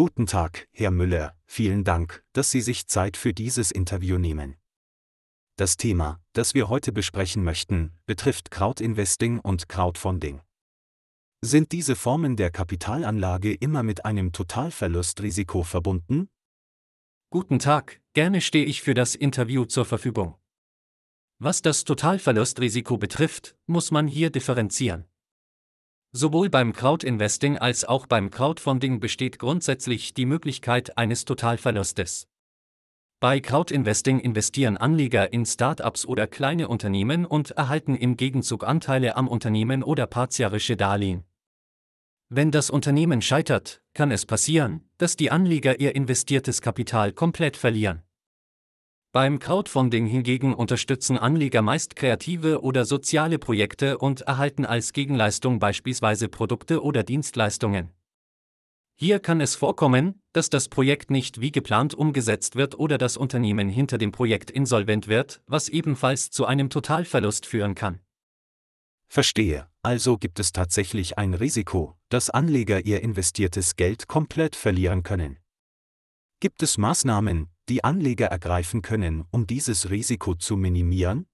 Guten Tag, Herr Müller, vielen Dank, dass Sie sich Zeit für dieses Interview nehmen. Das Thema, das wir heute besprechen möchten, betrifft Crowdinvesting und Crowdfunding. Sind diese Formen der Kapitalanlage immer mit einem Totalverlustrisiko verbunden? Guten Tag, gerne stehe ich für das Interview zur Verfügung. Was das Totalverlustrisiko betrifft, muss man hier differenzieren. Sowohl beim Crowdinvesting als auch beim Crowdfunding besteht grundsätzlich die Möglichkeit eines Totalverlustes. Bei Crowdinvesting investieren Anleger in Startups oder kleine Unternehmen und erhalten im Gegenzug Anteile am Unternehmen oder partiarische Darlehen. Wenn das Unternehmen scheitert, kann es passieren, dass die Anleger ihr investiertes Kapital komplett verlieren. Beim Crowdfunding hingegen unterstützen Anleger meist kreative oder soziale Projekte und erhalten als Gegenleistung beispielsweise Produkte oder Dienstleistungen. Hier kann es vorkommen, dass das Projekt nicht wie geplant umgesetzt wird oder das Unternehmen hinter dem Projekt insolvent wird, was ebenfalls zu einem Totalverlust führen kann. Verstehe, also gibt es tatsächlich ein Risiko, dass Anleger ihr investiertes Geld komplett verlieren können. Gibt es Maßnahmen, die Anleger ergreifen können, um dieses Risiko zu minimieren?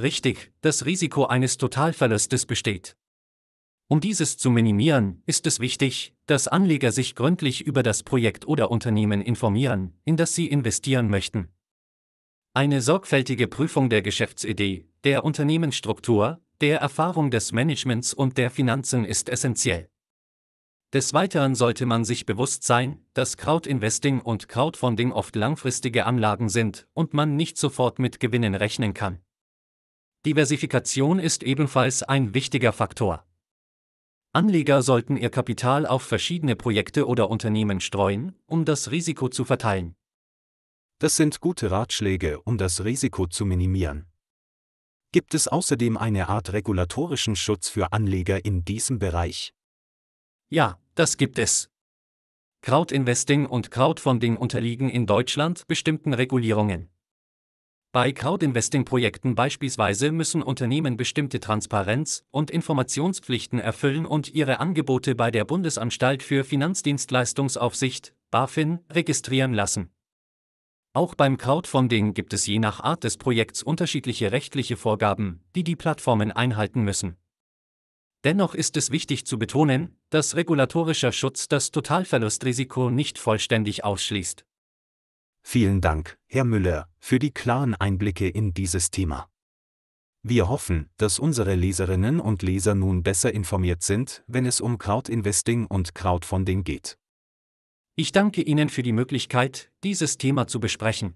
Richtig, das Risiko eines Totalverlustes besteht. Um dieses zu minimieren, ist es wichtig, dass Anleger sich gründlich über das Projekt oder Unternehmen informieren, in das sie investieren möchten. Eine sorgfältige Prüfung der Geschäftsidee, der Unternehmensstruktur, der Erfahrung des Managements und der Finanzen ist essentiell. Des Weiteren sollte man sich bewusst sein, dass Crowdinvesting und Crowdfunding oft langfristige Anlagen sind und man nicht sofort mit Gewinnen rechnen kann. Diversifikation ist ebenfalls ein wichtiger Faktor. Anleger sollten ihr Kapital auf verschiedene Projekte oder Unternehmen streuen, um das Risiko zu verteilen. Das sind gute Ratschläge, um das Risiko zu minimieren. Gibt es außerdem eine Art regulatorischen Schutz für Anleger in diesem Bereich? Ja, das gibt es. Crowdinvesting und Crowdfunding unterliegen in Deutschland bestimmten Regulierungen. Bei Crowdinvesting-Projekten beispielsweise müssen Unternehmen bestimmte Transparenz- und Informationspflichten erfüllen und ihre Angebote bei der Bundesanstalt für Finanzdienstleistungsaufsicht BaFin registrieren lassen. Auch beim Crowdfunding gibt es je nach Art des Projekts unterschiedliche rechtliche Vorgaben, die die Plattformen einhalten müssen. Dennoch ist es wichtig zu betonen, dass regulatorischer Schutz das Totalverlustrisiko nicht vollständig ausschließt. Vielen Dank, Herr Müller, für die klaren Einblicke in dieses Thema. Wir hoffen, dass unsere Leserinnen und Leser nun besser informiert sind, wenn es um Crowdinvesting und Crowdfunding geht. Ich danke Ihnen für die Möglichkeit, dieses Thema zu besprechen.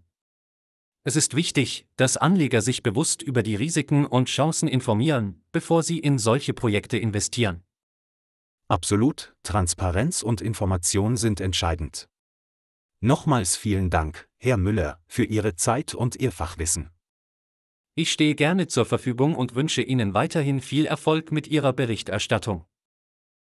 Es ist wichtig, dass Anleger sich bewusst über die Risiken und Chancen informieren, bevor sie in solche Projekte investieren. Absolut, Transparenz und Information sind entscheidend. Nochmals vielen Dank, Herr Müller, für Ihre Zeit und Ihr Fachwissen. Ich stehe gerne zur Verfügung und wünsche Ihnen weiterhin viel Erfolg mit Ihrer Berichterstattung.